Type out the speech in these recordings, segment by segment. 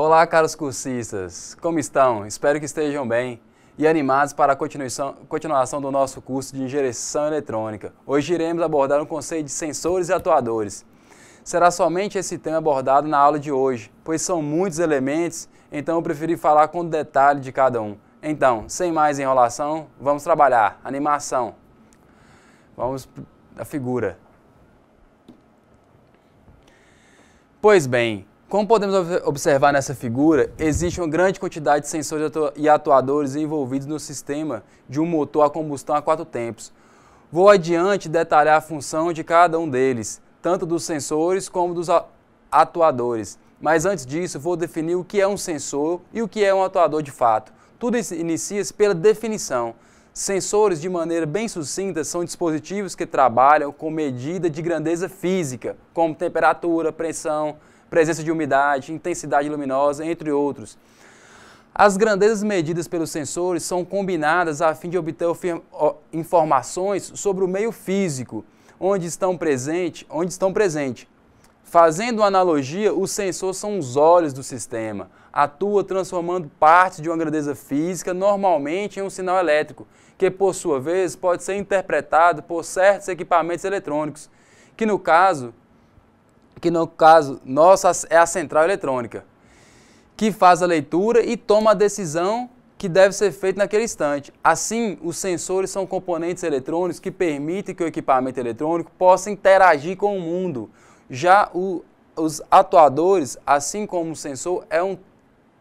Olá, caros cursistas! Como estão? Espero que estejam bem e animados para a continuação do nosso curso de Injeção Eletrônica. Hoje iremos abordar o um conceito de sensores e atuadores. Será somente esse tema abordado na aula de hoje, pois são muitos elementos, então eu preferi falar com detalhe de cada um. Então, sem mais enrolação, vamos trabalhar. Animação. Vamos à figura. Pois bem, como podemos observar nessa figura, existe uma grande quantidade de sensores e atuadores envolvidos no sistema de um motor a combustão a quatro tempos. Vou adiante detalhar a função de cada um deles, tanto dos sensores como dos atuadores. Mas antes disso, vou definir o que é um sensor e o que é um atuador de fato. Tudo inicia-se pela definição. Sensores, de maneira bem sucinta, são dispositivos que trabalham com medida de grandeza física, como temperatura, pressão, presença de umidade, intensidade luminosa, entre outros. As grandezas medidas pelos sensores são combinadas a fim de obter informações sobre o meio físico, onde estão presentes, onde estão presentes. Fazendo analogia, os sensores são os olhos do sistema. Atua transformando parte de uma grandeza física normalmente em um sinal elétrico, que por sua vez pode ser interpretado por certos equipamentos eletrônicos, que no caso que no caso nossa é a central eletrônica, que faz a leitura e toma a decisão que deve ser feita naquele instante. Assim, os sensores são componentes eletrônicos que permitem que o equipamento eletrônico possa interagir com o mundo. Já o, os atuadores, assim como o sensor, é um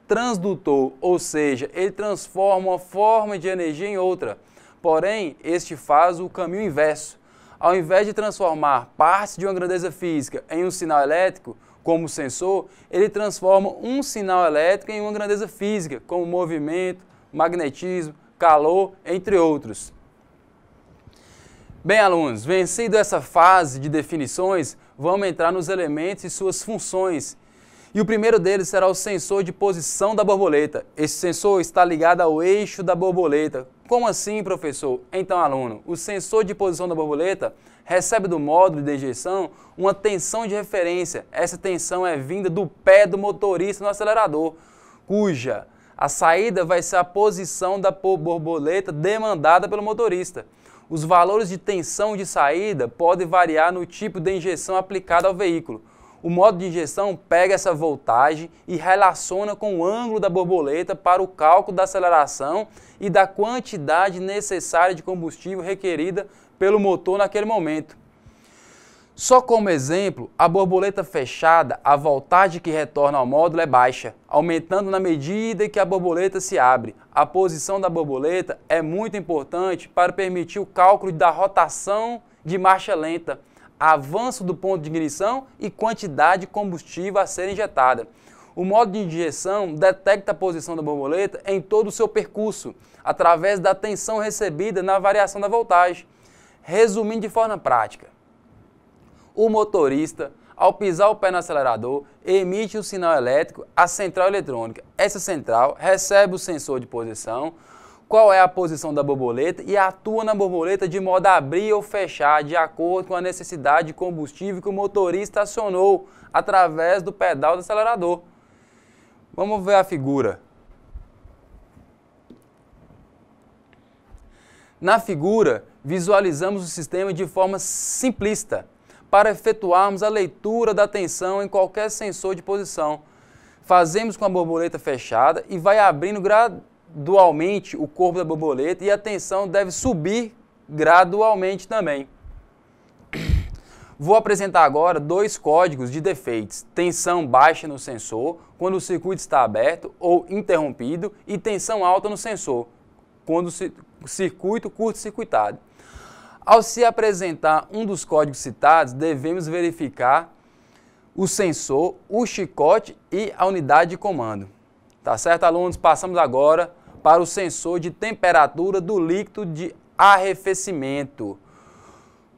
transdutor, ou seja, ele transforma uma forma de energia em outra. Porém, este faz o caminho inverso ao invés de transformar parte de uma grandeza física em um sinal elétrico, como sensor, ele transforma um sinal elétrico em uma grandeza física, como movimento, magnetismo, calor, entre outros. Bem, alunos, vencido essa fase de definições, vamos entrar nos elementos e suas funções e o primeiro deles será o sensor de posição da borboleta. Esse sensor está ligado ao eixo da borboleta. Como assim, professor? Então, aluno, o sensor de posição da borboleta recebe do módulo de injeção uma tensão de referência. Essa tensão é vinda do pé do motorista no acelerador, cuja a saída vai ser a posição da borboleta demandada pelo motorista. Os valores de tensão de saída podem variar no tipo de injeção aplicada ao veículo. O modo de injeção pega essa voltagem e relaciona com o ângulo da borboleta para o cálculo da aceleração e da quantidade necessária de combustível requerida pelo motor naquele momento. Só como exemplo, a borboleta fechada, a voltagem que retorna ao módulo é baixa, aumentando na medida que a borboleta se abre. A posição da borboleta é muito importante para permitir o cálculo da rotação de marcha lenta, avanço do ponto de ignição e quantidade de combustível a ser injetada. O modo de injeção detecta a posição da borboleta em todo o seu percurso, através da tensão recebida na variação da voltagem. Resumindo de forma prática, o motorista, ao pisar o pé no acelerador, emite o um sinal elétrico à central eletrônica. Essa central recebe o sensor de posição, qual é a posição da borboleta e atua na borboleta de modo a abrir ou fechar de acordo com a necessidade de combustível que o motorista acionou através do pedal do acelerador. Vamos ver a figura. Na figura, visualizamos o sistema de forma simplista para efetuarmos a leitura da tensão em qualquer sensor de posição. Fazemos com a borboleta fechada e vai abrindo gradualmente gradualmente o corpo da borboleta e a tensão deve subir gradualmente também. Vou apresentar agora dois códigos de defeitos: tensão baixa no sensor, quando o circuito está aberto ou interrompido, e tensão alta no sensor, quando o circuito curto-circuitado. Ao se apresentar um dos códigos citados, devemos verificar o sensor, o chicote e a unidade de comando. Tá certo, alunos? Passamos agora para o sensor de temperatura do líquido de arrefecimento.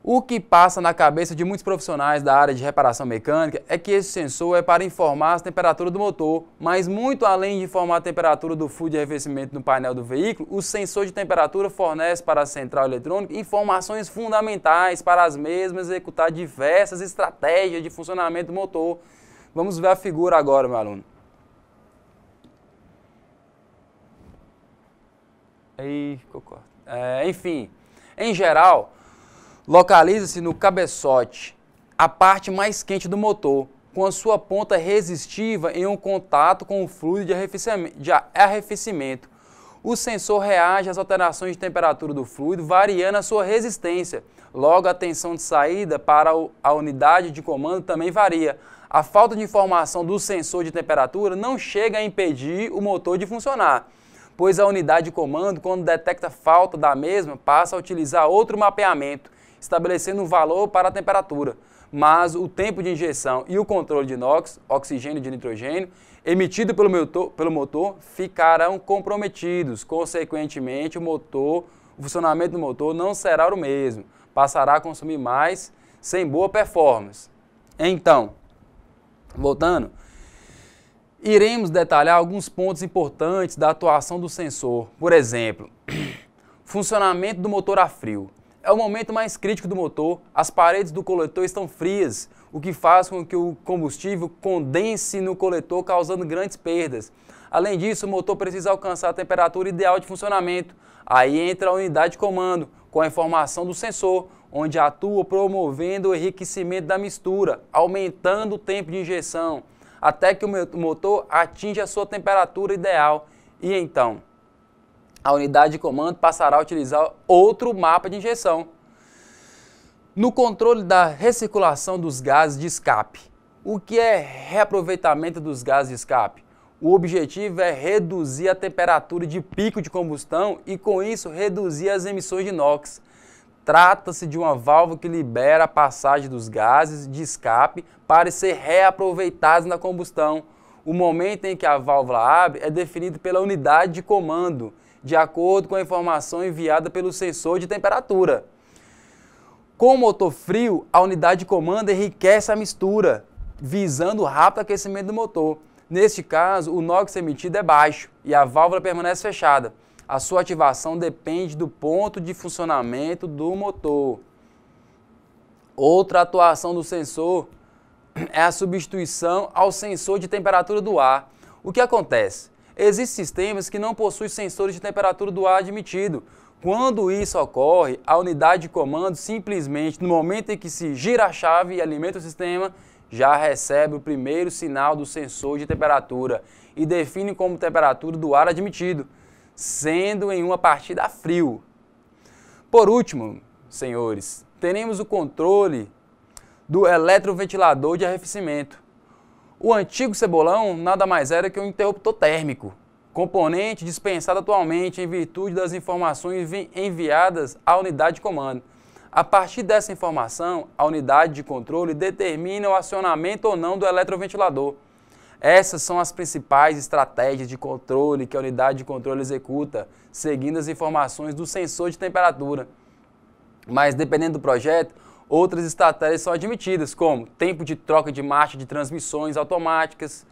O que passa na cabeça de muitos profissionais da área de reparação mecânica é que esse sensor é para informar a temperatura do motor, mas muito além de informar a temperatura do fluido de arrefecimento no painel do veículo, o sensor de temperatura fornece para a central eletrônica informações fundamentais para as mesmas executar diversas estratégias de funcionamento do motor. Vamos ver a figura agora, meu aluno. Aí concordo. É, enfim, em geral, localiza-se no cabeçote, a parte mais quente do motor, com a sua ponta resistiva em um contato com o fluido de arrefecimento. De arrefecimento. O sensor reage às alterações de temperatura do fluido, variando a sua resistência. Logo, a tensão de saída para a unidade de comando também varia. A falta de informação do sensor de temperatura não chega a impedir o motor de funcionar pois a unidade de comando, quando detecta falta da mesma, passa a utilizar outro mapeamento, estabelecendo um valor para a temperatura. Mas o tempo de injeção e o controle de NOx, oxigênio de nitrogênio, emitido pelo motor, pelo motor ficarão comprometidos. Consequentemente, o motor, o funcionamento do motor não será o mesmo, passará a consumir mais sem boa performance. Então, voltando, Iremos detalhar alguns pontos importantes da atuação do sensor. Por exemplo, funcionamento do motor a frio. É o momento mais crítico do motor, as paredes do coletor estão frias, o que faz com que o combustível condense no coletor, causando grandes perdas. Além disso, o motor precisa alcançar a temperatura ideal de funcionamento. Aí entra a unidade de comando, com a informação do sensor, onde atua promovendo o enriquecimento da mistura, aumentando o tempo de injeção até que o motor atinja a sua temperatura ideal e então a unidade de comando passará a utilizar outro mapa de injeção. No controle da recirculação dos gases de escape. O que é reaproveitamento dos gases de escape? O objetivo é reduzir a temperatura de pico de combustão e, com isso, reduzir as emissões de NOx. Trata-se de uma válvula que libera a passagem dos gases de escape para ser reaproveitados na combustão. O momento em que a válvula abre é definido pela unidade de comando, de acordo com a informação enviada pelo sensor de temperatura. Com o motor frio, a unidade de comando enriquece a mistura, visando o rápido aquecimento do motor. Neste caso, o NOx emitido é baixo e a válvula permanece fechada a sua ativação depende do ponto de funcionamento do motor. Outra atuação do sensor é a substituição ao sensor de temperatura do ar. O que acontece? Existem sistemas que não possuem sensores de temperatura do ar admitido. Quando isso ocorre, a unidade de comando simplesmente, no momento em que se gira a chave e alimenta o sistema, já recebe o primeiro sinal do sensor de temperatura e define como temperatura do ar admitido sendo em uma partida a frio. Por último, senhores, teremos o controle do eletroventilador de arrefecimento. O antigo cebolão nada mais era que um interruptor térmico, componente dispensado atualmente em virtude das informações enviadas à unidade de comando. A partir dessa informação, a unidade de controle determina o acionamento ou não do eletroventilador. Essas são as principais estratégias de controle que a unidade de controle executa, seguindo as informações do sensor de temperatura. Mas dependendo do projeto, outras estratégias são admitidas, como tempo de troca de marcha de transmissões automáticas,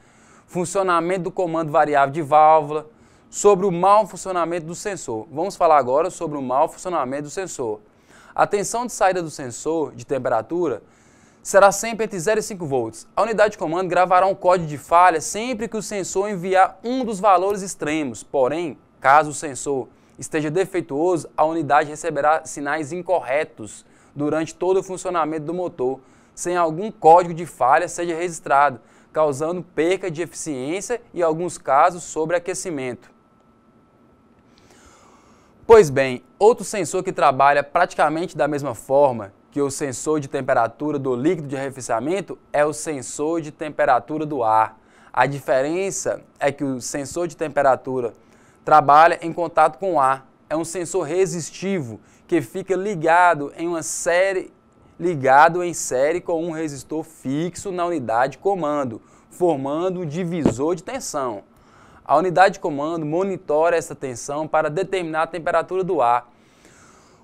funcionamento do comando variável de válvula, sobre o mau funcionamento do sensor. Vamos falar agora sobre o mau funcionamento do sensor. A tensão de saída do sensor de temperatura será sempre entre 0 e 5 volts. A unidade de comando gravará um código de falha sempre que o sensor enviar um dos valores extremos. Porém, caso o sensor esteja defeituoso, a unidade receberá sinais incorretos durante todo o funcionamento do motor, sem algum código de falha seja registrado, causando perca de eficiência e, em alguns casos, sobreaquecimento. Pois bem, outro sensor que trabalha praticamente da mesma forma que o sensor de temperatura do líquido de arrefecimento é o sensor de temperatura do ar. A diferença é que o sensor de temperatura trabalha em contato com o ar. É um sensor resistivo que fica ligado em uma série ligado em série com um resistor fixo na unidade comando, formando um divisor de tensão. A unidade de comando monitora essa tensão para determinar a temperatura do ar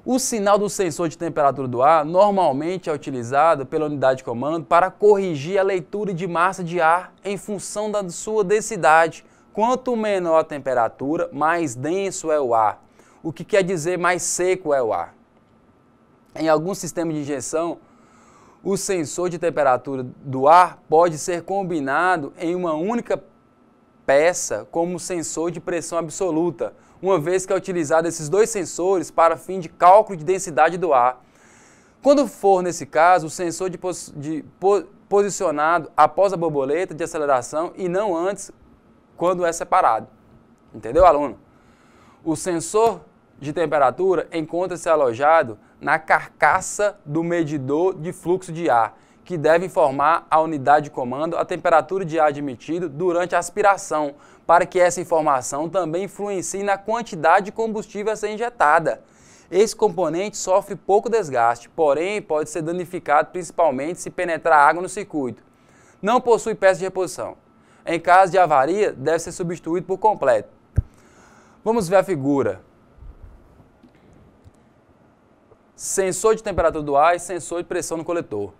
o sinal do sensor de temperatura do ar normalmente é utilizado pela unidade de comando para corrigir a leitura de massa de ar em função da sua densidade. Quanto menor a temperatura, mais denso é o ar, o que quer dizer mais seco é o ar. Em alguns sistemas de injeção, o sensor de temperatura do ar pode ser combinado em uma única peça como sensor de pressão absoluta, uma vez que é utilizado esses dois sensores para fim de cálculo de densidade do ar. Quando for nesse caso, o sensor de, pos de po posicionado após a borboleta de aceleração e não antes, quando é separado. Entendeu, aluno? O sensor de temperatura encontra-se alojado na carcaça do medidor de fluxo de ar que deve informar à unidade de comando a temperatura de ar admitido durante a aspiração, para que essa informação também influencie na quantidade de combustível a ser injetada. Esse componente sofre pouco desgaste, porém pode ser danificado principalmente se penetrar água no circuito. Não possui peça de reposição. Em caso de avaria, deve ser substituído por completo. Vamos ver a figura. Sensor de temperatura do ar e sensor de pressão no coletor.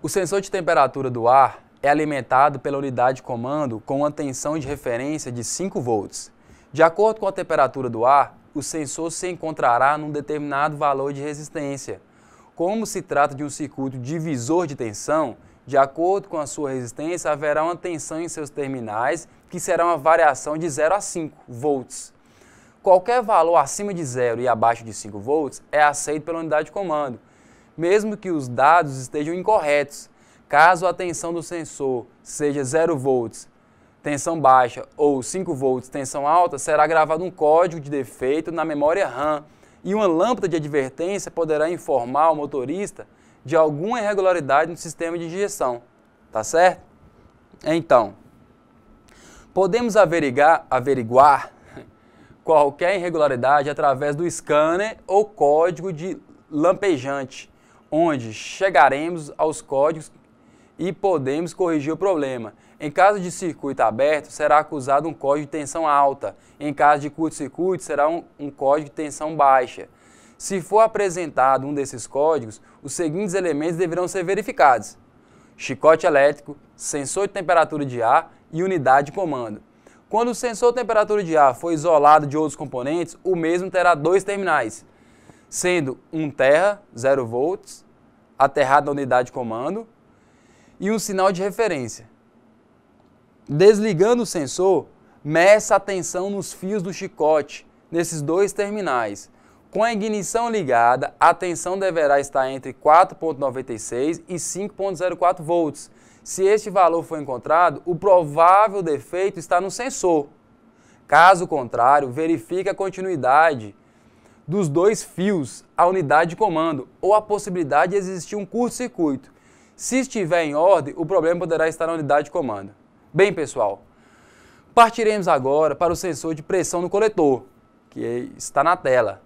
O sensor de temperatura do ar é alimentado pela unidade de comando com uma tensão de referência de 5 volts. De acordo com a temperatura do ar, o sensor se encontrará num determinado valor de resistência. Como se trata de um circuito divisor de tensão, de acordo com a sua resistência, haverá uma tensão em seus terminais, que será uma variação de 0 a 5 volts. Qualquer valor acima de 0 e abaixo de 5 volts é aceito pela unidade de comando, mesmo que os dados estejam incorretos. Caso a tensão do sensor seja 0 volts, tensão baixa, ou 5 volts, tensão alta, será gravado um código de defeito na memória RAM e uma lâmpada de advertência poderá informar o motorista de alguma irregularidade no sistema de injeção, tá certo? Então, podemos averiguar, averiguar qualquer irregularidade através do scanner ou código de lampejante onde chegaremos aos códigos e podemos corrigir o problema. Em caso de circuito aberto, será acusado um código de tensão alta. Em caso de curto-circuito, será um, um, código de tensão baixa. Se for apresentado um desses códigos, os seguintes elementos deverão ser verificados. Chicote elétrico, sensor de temperatura de ar e unidade de comando. Quando o sensor de temperatura de ar for isolado de outros componentes, o mesmo terá dois terminais sendo um terra, 0 volts, aterrado na unidade comando, e um sinal de referência. Desligando o sensor, meça a tensão nos fios do chicote, nesses dois terminais. Com a ignição ligada, a tensão deverá estar entre 4.96 e 5.04 volts. Se este valor for encontrado, o provável defeito está no sensor. Caso contrário, verifique a continuidade dos dois fios à unidade de comando ou a possibilidade de existir um curto-circuito. Se estiver em ordem, o problema poderá estar na unidade de comando. Bem, pessoal, partiremos agora para o sensor de pressão no coletor, que está na tela.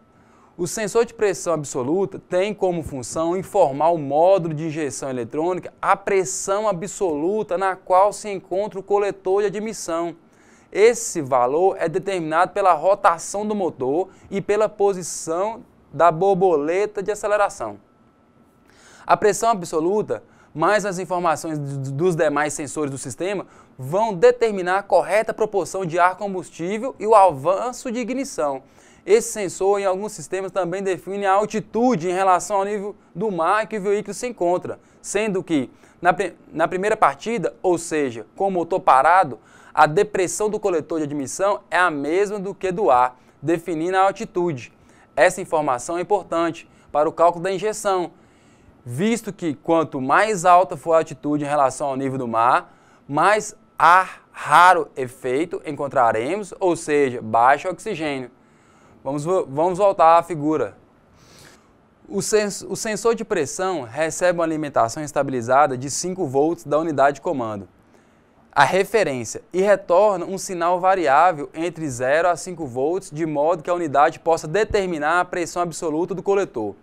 O sensor de pressão absoluta tem como função informar o módulo de injeção eletrônica a pressão absoluta na qual se encontra o coletor de admissão. Esse valor é determinado pela rotação do motor e pela posição da borboleta de aceleração. A pressão absoluta, mais as informações dos demais sensores do sistema, vão determinar a correta proporção de ar combustível e o avanço de ignição. Esse sensor, em alguns sistemas, também define a altitude em relação ao nível do mar que o veículo se encontra, sendo que na, na primeira partida, ou seja, com o motor parado, a depressão do coletor de admissão é a mesma do que do ar, definindo a altitude. Essa informação é importante para o cálculo da injeção, visto que quanto mais alta for a altitude em relação ao nível do mar, mais ar raro efeito encontraremos, ou seja, baixo oxigênio. Vamos, vamos voltar à figura. O, sens o sensor de pressão recebe uma alimentação estabilizada de 5 volts da unidade de comando, a referência, e retorna um sinal variável entre 0 a 5 volts, de modo que a unidade possa determinar a pressão absoluta do coletor.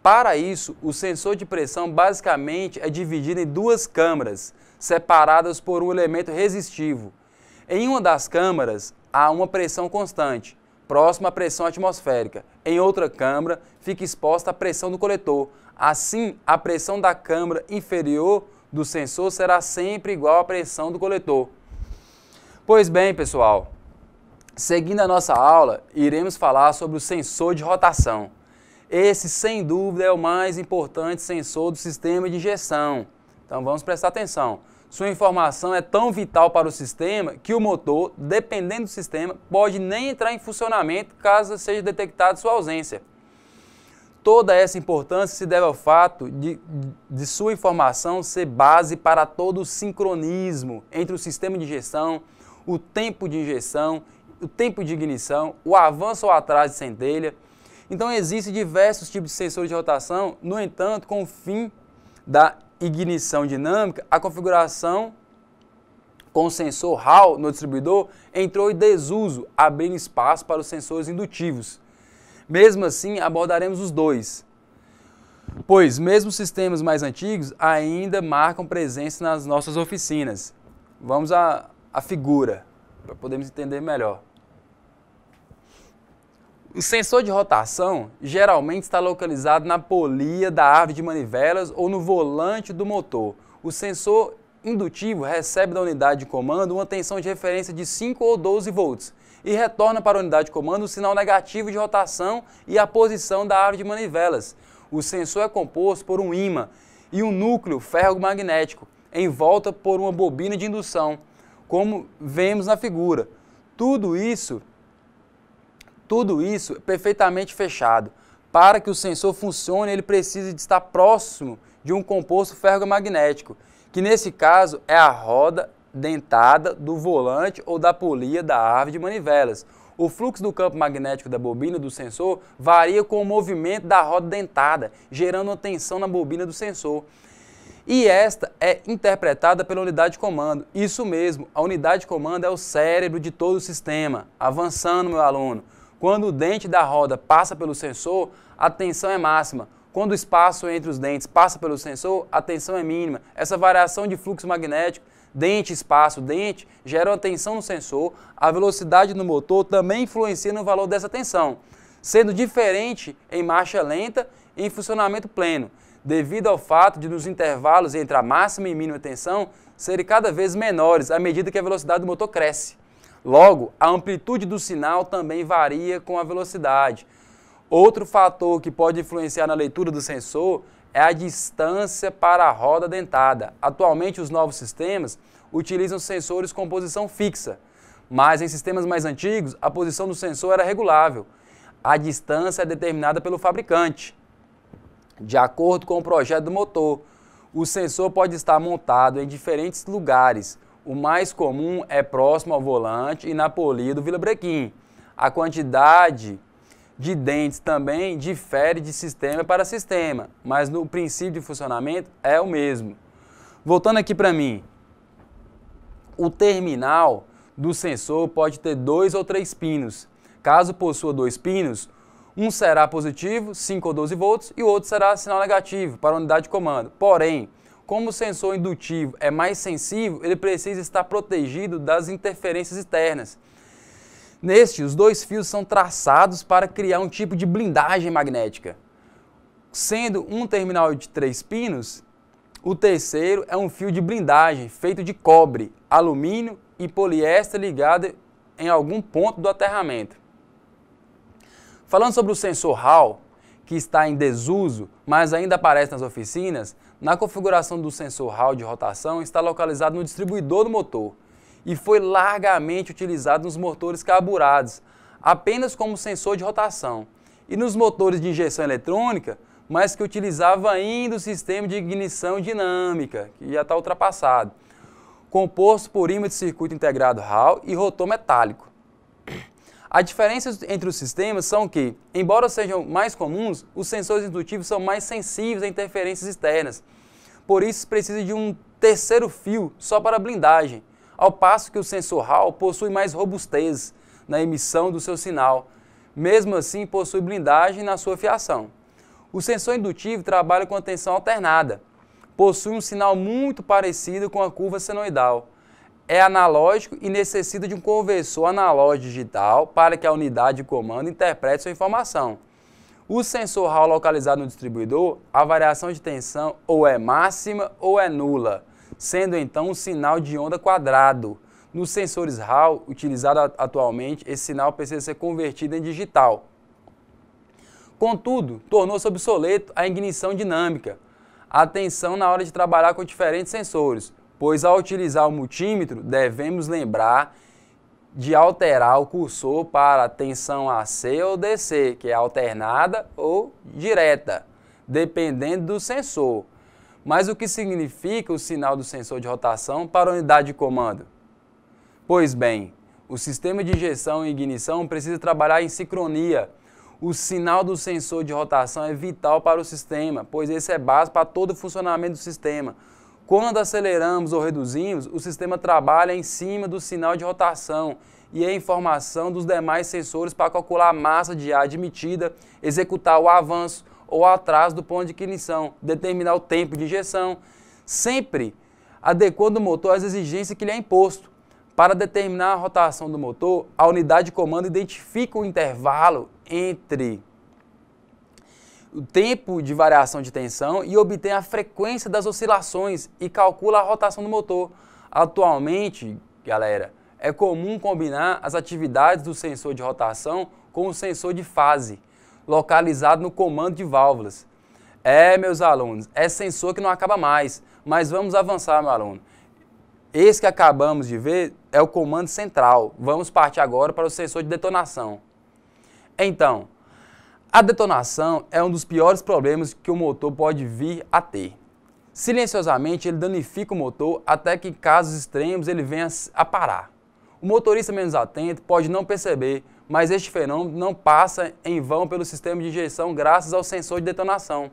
Para isso, o sensor de pressão basicamente é dividido em duas câmaras, separadas por um elemento resistivo. Em uma das câmaras, há uma pressão constante, próxima à pressão atmosférica. Em outra câmara, fica exposta à pressão do coletor. Assim, a pressão da câmara inferior do sensor será sempre igual à pressão do coletor. Pois bem, pessoal, seguindo a nossa aula, iremos falar sobre o sensor de rotação. Esse, sem dúvida, é o mais importante sensor do sistema de injeção. Então vamos prestar atenção. Sua informação é tão vital para o sistema que o motor, dependendo do sistema, pode nem entrar em funcionamento caso seja detectada sua ausência. Toda essa importância se deve ao fato de, de sua informação ser base para todo o sincronismo entre o sistema de injeção, o tempo de injeção, o tempo de ignição, o avanço ou atraso de centelha. Então existem diversos tipos de sensores de rotação, no entanto, com o fim da ignição dinâmica, a configuração com sensor Hall no distribuidor entrou em desuso, abrindo espaço para os sensores indutivos. Mesmo assim, abordaremos os dois, pois mesmo sistemas mais antigos ainda marcam presença nas nossas oficinas. Vamos à, à figura, para podermos entender melhor. O sensor de rotação geralmente está localizado na polia da árvore de manivelas ou no volante do motor. O sensor indutivo recebe da unidade de comando uma tensão de referência de 5 ou 12 volts e retorna para a unidade de comando o sinal negativo de rotação e a posição da árvore de manivelas. O sensor é composto por um ímã e um núcleo ferromagnético, volta por uma bobina de indução, como vemos na figura. Tudo isso tudo isso é perfeitamente fechado. Para que o sensor funcione, ele precisa de estar próximo de um composto ferromagnético, que nesse caso é a roda dentada do volante ou da polia da árvore de manivelas. O fluxo do campo magnético da bobina do sensor varia com o movimento da roda dentada, gerando uma tensão na bobina do sensor. E esta é interpretada pela unidade de comando. Isso mesmo, a unidade de comando é o cérebro de todo o sistema. Avançando, meu aluno. Quando o dente da roda passa pelo sensor, a tensão é máxima. Quando o espaço entre os dentes passa pelo sensor, a tensão é mínima. Essa variação de fluxo magnético, dente, espaço, dente, gera uma tensão no sensor. A velocidade do motor também influencia no valor dessa tensão, sendo diferente em marcha lenta e em funcionamento pleno, devido ao fato de nos intervalos entre a máxima e mínima tensão serem cada vez menores à medida que a velocidade do motor cresce. Logo, a amplitude do sinal também varia com a velocidade. Outro fator que pode influenciar na leitura do sensor é a distância para a roda dentada. Atualmente, os novos sistemas utilizam sensores com posição fixa, mas em sistemas mais antigos, a posição do sensor era regulável. A distância é determinada pelo fabricante. De acordo com o projeto do motor, o sensor pode estar montado em diferentes lugares, o mais comum é próximo ao volante e na polia do Vila Brequim. A quantidade de dentes também difere de sistema para sistema, mas no princípio de funcionamento é o mesmo. Voltando aqui para mim, o terminal do sensor pode ter dois ou três pinos. Caso possua dois pinos, um será positivo, 5 ou 12 volts, e o outro será sinal negativo para a unidade de comando. Porém, como o sensor indutivo é mais sensível, ele precisa estar protegido das interferências externas. Neste, os dois fios são traçados para criar um tipo de blindagem magnética. Sendo um terminal de três pinos, o terceiro é um fio de blindagem feito de cobre, alumínio e poliéster ligado em algum ponto do aterramento. Falando sobre o sensor Hall, que está em desuso, mas ainda aparece nas oficinas, na configuração do sensor Hall de rotação está localizado no distribuidor do motor e foi largamente utilizado nos motores carburados, apenas como sensor de rotação, e nos motores de injeção eletrônica, mas que utilizava ainda o sistema de ignição dinâmica, que já está ultrapassado, composto por ímã de circuito integrado Hall e rotor metálico. A diferença entre os sistemas são que, embora sejam mais comuns, os sensores indutivos são mais sensíveis a interferências externas. Por isso, precisa de um terceiro fio só para blindagem, ao passo que o sensor Hall possui mais robustez na emissão do seu sinal. Mesmo assim, possui blindagem na sua fiação. O sensor indutivo trabalha com a tensão alternada. Possui um sinal muito parecido com a curva senoidal é analógico e necessita de um conversor analógico digital para que a unidade de comando interprete sua informação. O sensor Hall localizado no distribuidor, a variação de tensão ou é máxima ou é nula, sendo então um sinal de onda quadrado. Nos sensores Hall utilizados atualmente, esse sinal precisa ser convertido em digital. Contudo, tornou-se obsoleto a ignição dinâmica, a tensão na hora de trabalhar com diferentes sensores, pois ao utilizar o multímetro, devemos lembrar de alterar o cursor para tensão AC ou DC, que é alternada ou direta, dependendo do sensor. Mas o que significa o sinal do sensor de rotação para a unidade de comando? Pois bem, o sistema de injeção e ignição precisa trabalhar em sincronia. O sinal do sensor de rotação é vital para o sistema, pois esse é base para todo o funcionamento do sistema. Quando aceleramos ou reduzimos, o sistema trabalha em cima do sinal de rotação e a informação dos demais sensores para calcular a massa de ar admitida, executar o avanço ou atraso do ponto de ignição, determinar o tempo de injeção, sempre adequando o motor às exigências que lhe é imposto. Para determinar a rotação do motor, a unidade de comando identifica o intervalo entre o tempo de variação de tensão e obtém a frequência das oscilações e calcula a rotação do motor. Atualmente, galera, é comum combinar as atividades do sensor de rotação com o sensor de fase, localizado no comando de válvulas. É, meus alunos, é sensor que não acaba mais, mas vamos avançar, meu aluno. Esse que acabamos de ver é o comando central. Vamos partir agora para o sensor de detonação. Então, a detonação é um dos piores problemas que o motor pode vir a ter. Silenciosamente, ele danifica o motor até que, em casos extremos, ele venha a parar. O motorista menos atento pode não perceber, mas este fenômeno não passa em vão pelo sistema de injeção graças ao sensor de detonação.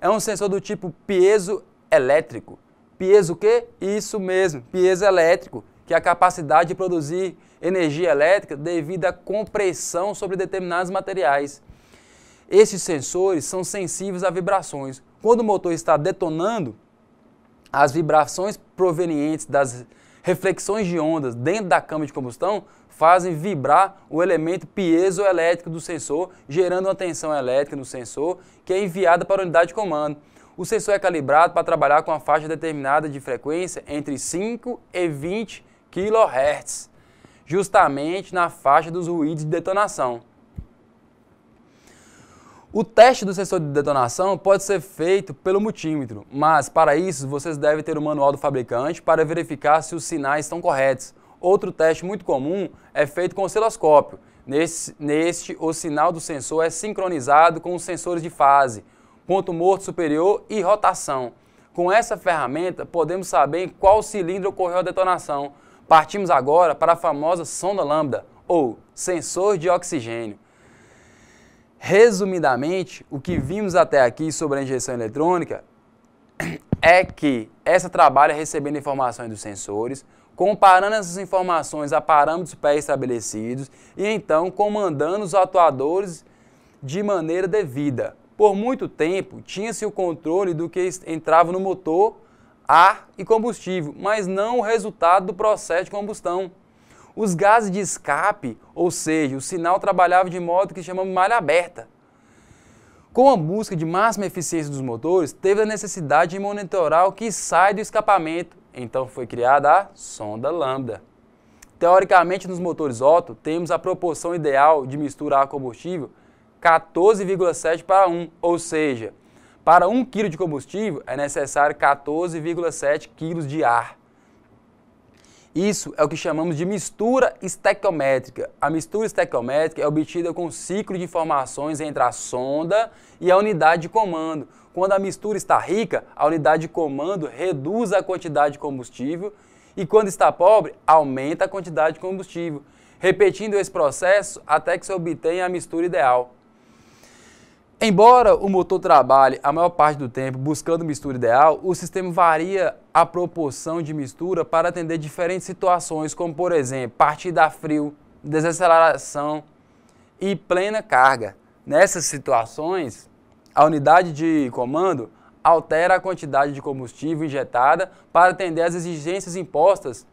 É um sensor do tipo piezoelétrico. Piezo o quê? Isso mesmo, piezoelétrico, que é a capacidade de produzir energia elétrica devido à compressão sobre determinados materiais. Estes sensores são sensíveis a vibrações. Quando o motor está detonando, as vibrações provenientes das reflexões de ondas dentro da câmara de combustão fazem vibrar o elemento piezoelétrico do sensor, gerando uma tensão elétrica no sensor que é enviada para a unidade de comando. O sensor é calibrado para trabalhar com uma faixa determinada de frequência entre 5 e 20 kHz, justamente na faixa dos ruídos de detonação. O teste do sensor de detonação pode ser feito pelo multímetro, mas para isso vocês devem ter o manual do fabricante para verificar se os sinais estão corretos. Outro teste muito comum é feito com o osciloscópio. Neste, neste, o sinal do sensor é sincronizado com os sensores de fase, ponto morto superior e rotação. Com essa ferramenta, podemos saber em qual cilindro ocorreu a detonação. Partimos agora para a famosa sonda lambda, ou sensor de oxigênio. Resumidamente, o que vimos até aqui sobre a injeção eletrônica é que essa trabalha recebendo informações dos sensores, comparando essas informações a parâmetros pré-estabelecidos e então comandando os atuadores de maneira devida. Por muito tempo, tinha-se o controle do que entrava no motor, ar e combustível, mas não o resultado do processo de combustão. Os gases de escape, ou seja, o sinal trabalhava de modo que chamamos malha aberta. Com a busca de máxima eficiência dos motores, teve a necessidade de monitorar o que sai do escapamento, então foi criada a sonda lambda. Teoricamente, nos motores Otto, temos a proporção ideal de mistura a combustível 14,7 para 1, ou seja, para 1 kg de combustível é necessário 14,7 kg de ar. Isso é o que chamamos de mistura estequiométrica. A mistura estequiométrica é obtida com o ciclo de informações entre a sonda e a unidade de comando. Quando a mistura está rica, a unidade de comando reduz a quantidade de combustível e quando está pobre, aumenta a quantidade de combustível, repetindo esse processo até que se obtenha a mistura ideal. Embora o motor trabalhe a maior parte do tempo buscando mistura ideal, o sistema varia a proporção de mistura para atender diferentes situações, como por exemplo, partida a frio, desaceleração e plena carga. Nessas situações, a unidade de comando altera a quantidade de combustível injetada para atender às exigências impostas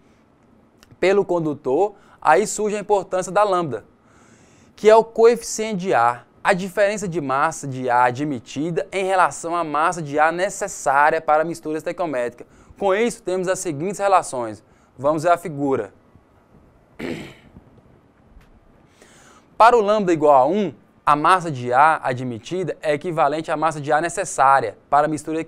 pelo condutor, aí surge a importância da lambda, que é o coeficiente de ar a diferença de massa de ar admitida em relação à massa de ar necessária para a mistura estequiométrica. Com isso, temos as seguintes relações. Vamos ver a figura. Para o λ igual a 1, a massa de ar admitida é equivalente à massa de ar necessária para a mistura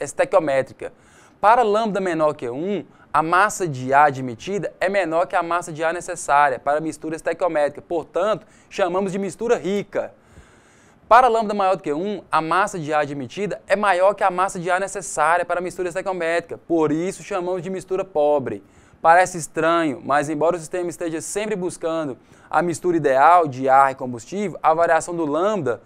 estequiométrica. Para λ menor que 1, a massa de ar admitida é menor que a massa de ar necessária para mistura estequiométrica, portanto, chamamos de mistura rica. Para lambda maior do que 1, a massa de ar admitida é maior que a massa de ar necessária para a mistura estequiométrica, por isso chamamos de mistura pobre. Parece estranho, mas embora o sistema esteja sempre buscando a mistura ideal de ar e combustível, a variação do lambda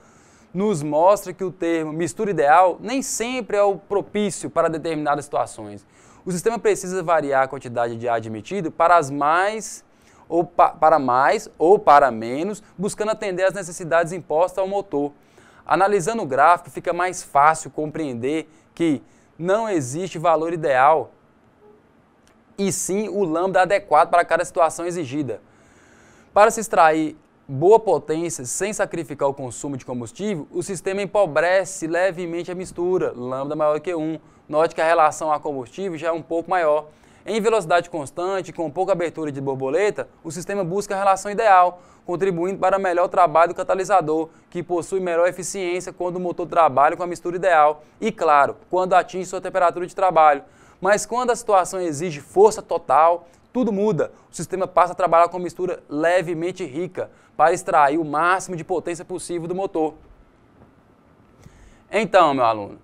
nos mostra que o termo mistura ideal nem sempre é o propício para determinadas situações o sistema precisa variar a quantidade de ar admitido para as mais ou pa para mais ou para menos, buscando atender às necessidades impostas ao motor. Analisando o gráfico, fica mais fácil compreender que não existe valor ideal e sim o lambda adequado para cada situação exigida. Para se extrair boa potência sem sacrificar o consumo de combustível, o sistema empobrece levemente a mistura, lambda maior que 1. Note que a relação a combustível já é um pouco maior. Em velocidade constante, com pouca abertura de borboleta, o sistema busca a relação ideal, contribuindo para melhor trabalho do catalisador, que possui melhor eficiência quando o motor trabalha com a mistura ideal e, claro, quando atinge sua temperatura de trabalho. Mas quando a situação exige força total, tudo muda. O sistema passa a trabalhar com mistura levemente rica para extrair o máximo de potência possível do motor. Então, meu aluno,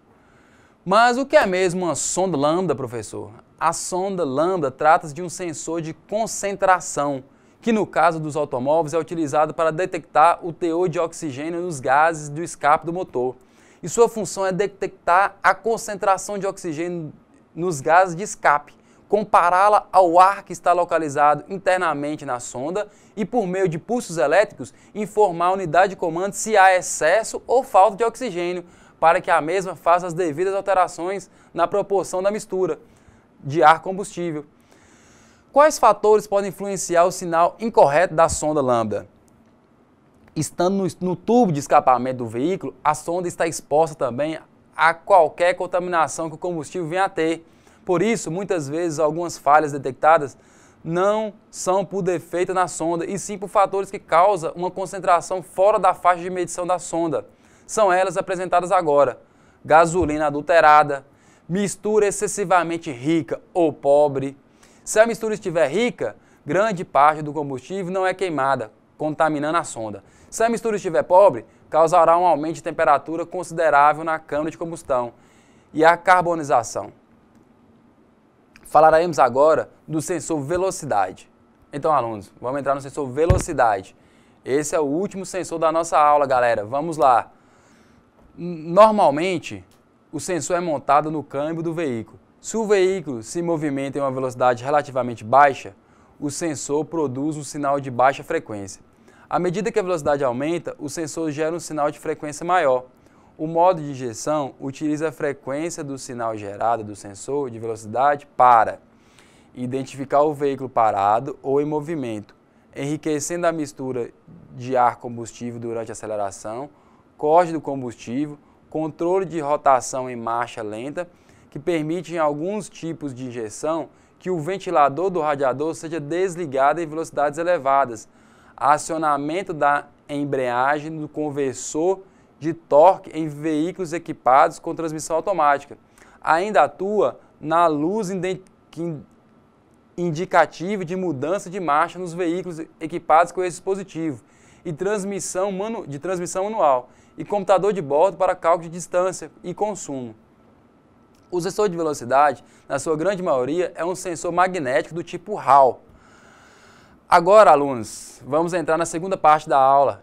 mas o que é mesmo uma sonda lambda, professor? A sonda lambda trata-se de um sensor de concentração, que no caso dos automóveis é utilizado para detectar o teor de oxigênio nos gases do escape do motor. E sua função é detectar a concentração de oxigênio nos gases de escape compará-la ao ar que está localizado internamente na sonda e, por meio de pulsos elétricos, informar a unidade de comando se há excesso ou falta de oxigênio, para que a mesma faça as devidas alterações na proporção da mistura de ar combustível. Quais fatores podem influenciar o sinal incorreto da sonda lambda? Estando no, no tubo de escapamento do veículo, a sonda está exposta também a qualquer contaminação que o combustível venha a ter por isso, muitas vezes, algumas falhas detectadas não são por defeito na sonda, e sim por fatores que causam uma concentração fora da faixa de medição da sonda. São elas apresentadas agora: gasolina adulterada, mistura excessivamente rica ou pobre. Se a mistura estiver rica, grande parte do combustível não é queimada, contaminando a sonda. Se a mistura estiver pobre, causará um aumento de temperatura considerável na câmara de combustão e a carbonização. Falaremos agora do sensor velocidade. Então, alunos, vamos entrar no sensor velocidade. Esse é o último sensor da nossa aula, galera. Vamos lá. Normalmente, o sensor é montado no câmbio do veículo. Se o veículo se movimenta em uma velocidade relativamente baixa, o sensor produz um sinal de baixa frequência. À medida que a velocidade aumenta, o sensor gera um sinal de frequência maior. O modo de injeção utiliza a frequência do sinal gerado do sensor de velocidade para identificar o veículo parado ou em movimento, enriquecendo a mistura de ar-combustível durante a aceleração, corte do combustível, controle de rotação em marcha lenta, que permite em alguns tipos de injeção que o ventilador do radiador seja desligado em velocidades elevadas, acionamento da embreagem do conversor de torque em veículos equipados com transmissão automática. Ainda atua na luz indicativa de mudança de marcha nos veículos equipados com esse dispositivo e transmissão manu, de transmissão manual e computador de bordo para cálculo de distância e consumo. O sensor de velocidade, na sua grande maioria, é um sensor magnético do tipo Hall. Agora, alunos, vamos entrar na segunda parte da aula,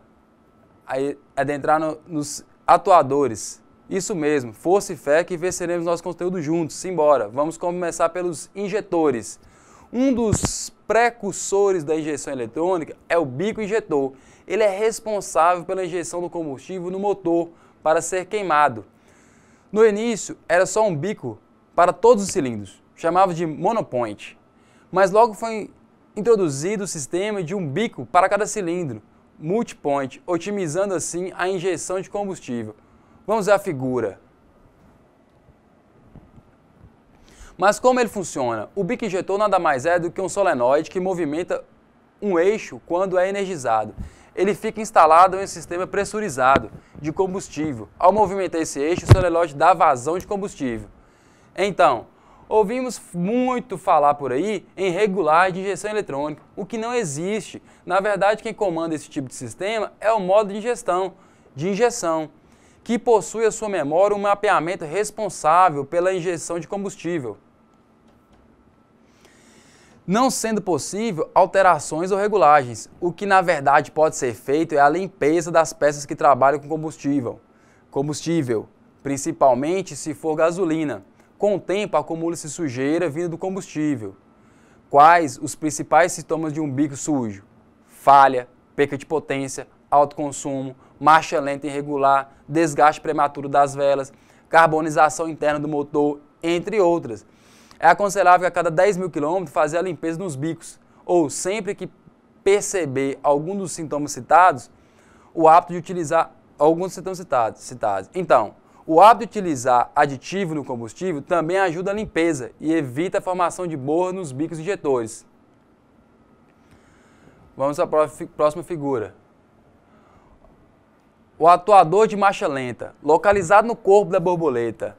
adentrar no, nos atuadores. Isso mesmo, força e fé que venceremos nosso conteúdo juntos. Simbora, vamos começar pelos injetores. Um dos precursores da injeção eletrônica é o bico injetor. Ele é responsável pela injeção do combustível no motor para ser queimado. No início, era só um bico para todos os cilindros, chamava de monopoint. Mas logo foi introduzido o sistema de um bico para cada cilindro, multipoint, otimizando assim a injeção de combustível. Vamos à figura. Mas como ele funciona? O bico injetor nada mais é do que um solenoide que movimenta um eixo quando é energizado. Ele fica instalado em um sistema pressurizado de combustível. Ao movimentar esse eixo, o solenoide dá vazão de combustível. Então, Ouvimos muito falar por aí em regular de injeção eletrônica, o que não existe. Na verdade, quem comanda esse tipo de sistema é o modo de gestão, de injeção, que possui a sua memória um mapeamento responsável pela injeção de combustível não sendo possível alterações ou regulagens. O que na verdade pode ser feito é a limpeza das peças que trabalham com combustível, combustível, principalmente se for gasolina. Com o tempo, acumula-se sujeira vinda do combustível. Quais os principais sintomas de um bico sujo? Falha, perca de potência, alto consumo, marcha lenta e irregular, desgaste prematuro das velas, carbonização interna do motor, entre outras. É aconselhável a cada 10 mil quilômetros fazer a limpeza nos bicos, ou sempre que perceber algum dos sintomas citados, o hábito de utilizar alguns sintomas citados. citados. Então, o hábito de utilizar aditivo no combustível também ajuda a limpeza e evita a formação de borra nos bicos injetores. Vamos à próxima figura. O atuador de marcha lenta, localizado no corpo da borboleta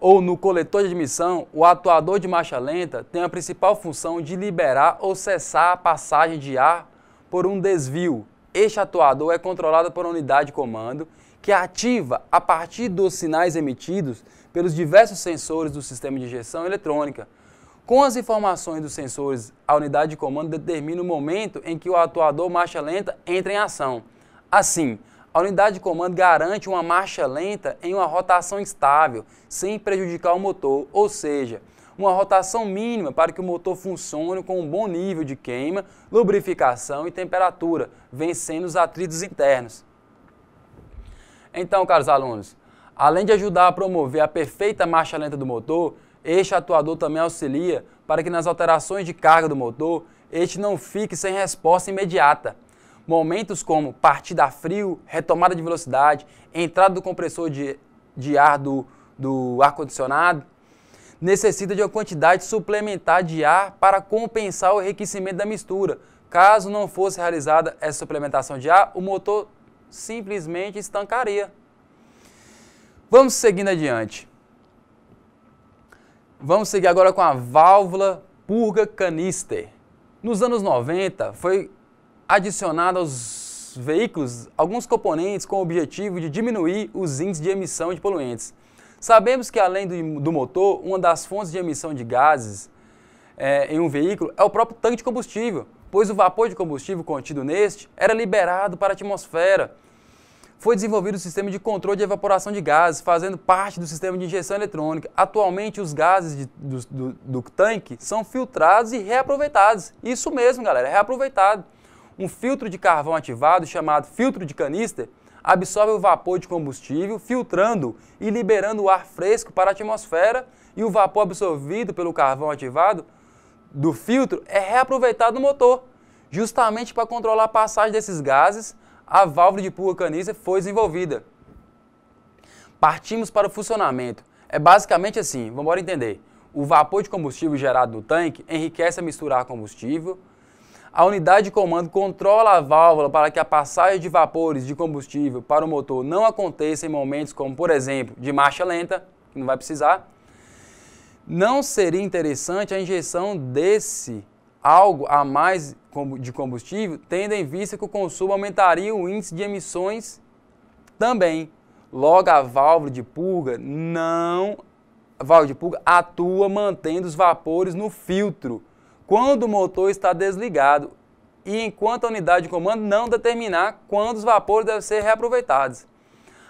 ou no coletor de admissão, o atuador de marcha lenta tem a principal função de liberar ou cessar a passagem de ar por um desvio. Este atuador é controlado por uma unidade de comando que é ativa a partir dos sinais emitidos pelos diversos sensores do sistema de injeção eletrônica. Com as informações dos sensores, a unidade de comando determina o momento em que o atuador marcha lenta entra em ação. Assim, a unidade de comando garante uma marcha lenta em uma rotação estável, sem prejudicar o motor, ou seja, uma rotação mínima para que o motor funcione com um bom nível de queima, lubrificação e temperatura, vencendo os atritos internos. Então, caros alunos, além de ajudar a promover a perfeita marcha lenta do motor, este atuador também auxilia para que nas alterações de carga do motor, este não fique sem resposta imediata. Momentos como partida a frio, retomada de velocidade, entrada do compressor de, de ar do, do ar-condicionado, necessita de uma quantidade suplementar de ar para compensar o enriquecimento da mistura. Caso não fosse realizada essa suplementação de ar, o motor simplesmente estancaria. Vamos seguindo adiante. Vamos seguir agora com a válvula purga canister. Nos anos 90 foi adicionado aos veículos alguns componentes com o objetivo de diminuir os índices de emissão de poluentes. Sabemos que além do, do motor, uma das fontes de emissão de gases é, em um veículo é o próprio tanque de combustível pois o vapor de combustível contido neste era liberado para a atmosfera. Foi desenvolvido o sistema de controle de evaporação de gases, fazendo parte do sistema de injeção eletrônica. Atualmente, os gases de, do, do, do tanque são filtrados e reaproveitados. Isso mesmo, galera, é reaproveitado. Um filtro de carvão ativado, chamado filtro de canister, absorve o vapor de combustível, filtrando e liberando o ar fresco para a atmosfera, e o vapor absorvido pelo carvão ativado do filtro é reaproveitado no motor, justamente para controlar a passagem desses gases, a válvula de purga canícea foi desenvolvida. Partimos para o funcionamento. É basicamente assim, vamos entender. O vapor de combustível gerado no tanque enriquece a misturar combustível. A unidade de comando controla a válvula para que a passagem de vapores de combustível para o motor não aconteça em momentos como, por exemplo, de marcha lenta, que não vai precisar não seria interessante a injeção desse algo a mais de combustível, tendo em vista que o consumo aumentaria o índice de emissões também. Logo, a válvula de purga não a válvula de purga atua mantendo os vapores no filtro quando o motor está desligado e enquanto a unidade de comando não determinar quando os vapores devem ser reaproveitados.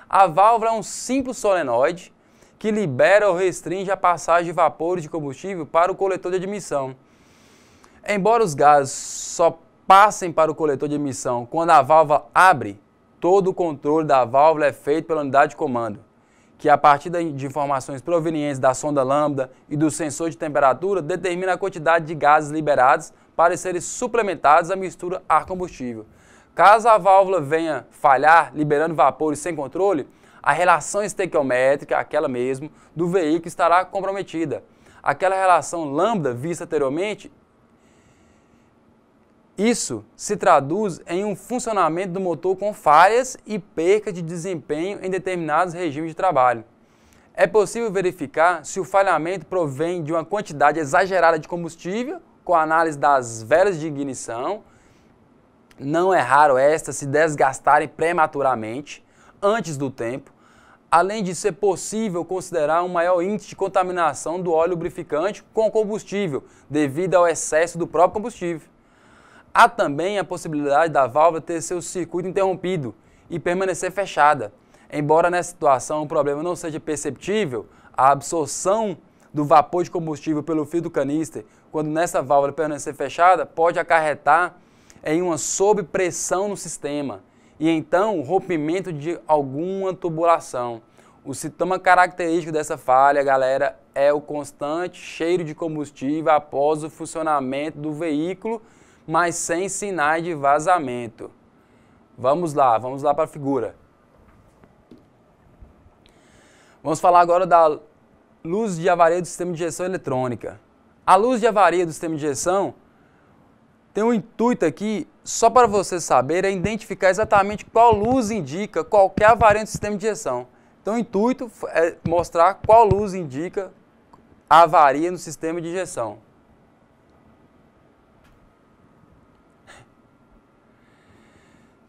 A válvula é um simples solenoide que libera ou restringe a passagem de vapores de combustível para o coletor de admissão. Embora os gases só passem para o coletor de emissão quando a válvula abre, todo o controle da válvula é feito pela unidade de comando, que a partir de informações provenientes da sonda lambda e do sensor de temperatura determina a quantidade de gases liberados para serem suplementados à mistura ar-combustível. Caso a válvula venha falhar, liberando vapores sem controle, a relação estequiométrica, aquela mesmo, do veículo estará comprometida. Aquela relação lambda vista anteriormente, isso se traduz em um funcionamento do motor com falhas e perca de desempenho em determinados regimes de trabalho. É possível verificar se o falhamento provém de uma quantidade exagerada de combustível, com a análise das velas de ignição. Não é raro estas se desgastarem prematuramente antes do tempo, além de ser possível considerar um maior índice de contaminação do óleo lubrificante com combustível, devido ao excesso do próprio combustível. Há também a possibilidade da válvula ter seu circuito interrompido e permanecer fechada. Embora nessa situação o problema não seja perceptível, a absorção do vapor de combustível pelo fio do canister, quando nessa válvula permanecer fechada, pode acarretar em uma sobrepressão no sistema, e então o rompimento de alguma tubulação. O sintoma característico dessa falha, galera, é o constante cheiro de combustível após o funcionamento do veículo, mas sem sinais de vazamento. Vamos lá, vamos lá para a figura. Vamos falar agora da luz de avaria do sistema de injeção eletrônica. A luz de avaria do sistema de injeção tem um intuito aqui, só para você saber, é identificar exatamente qual luz indica qualquer variante do sistema de injeção. Então, o intuito é mostrar qual luz indica a avaria no sistema de injeção.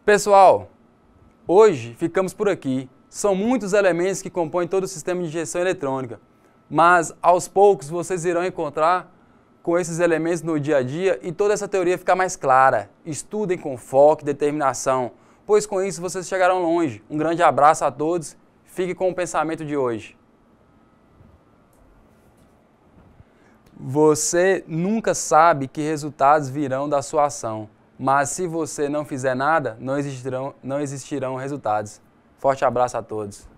Pessoal, hoje ficamos por aqui. São muitos elementos que compõem todo o sistema de injeção eletrônica, mas aos poucos vocês irão encontrar com esses elementos no dia a dia e toda essa teoria ficar mais clara. Estudem com foco e determinação, pois com isso vocês chegarão longe. Um grande abraço a todos, fique com o pensamento de hoje. Você nunca sabe que resultados virão da sua ação, mas se você não fizer nada, não existirão, não existirão resultados. Forte abraço a todos.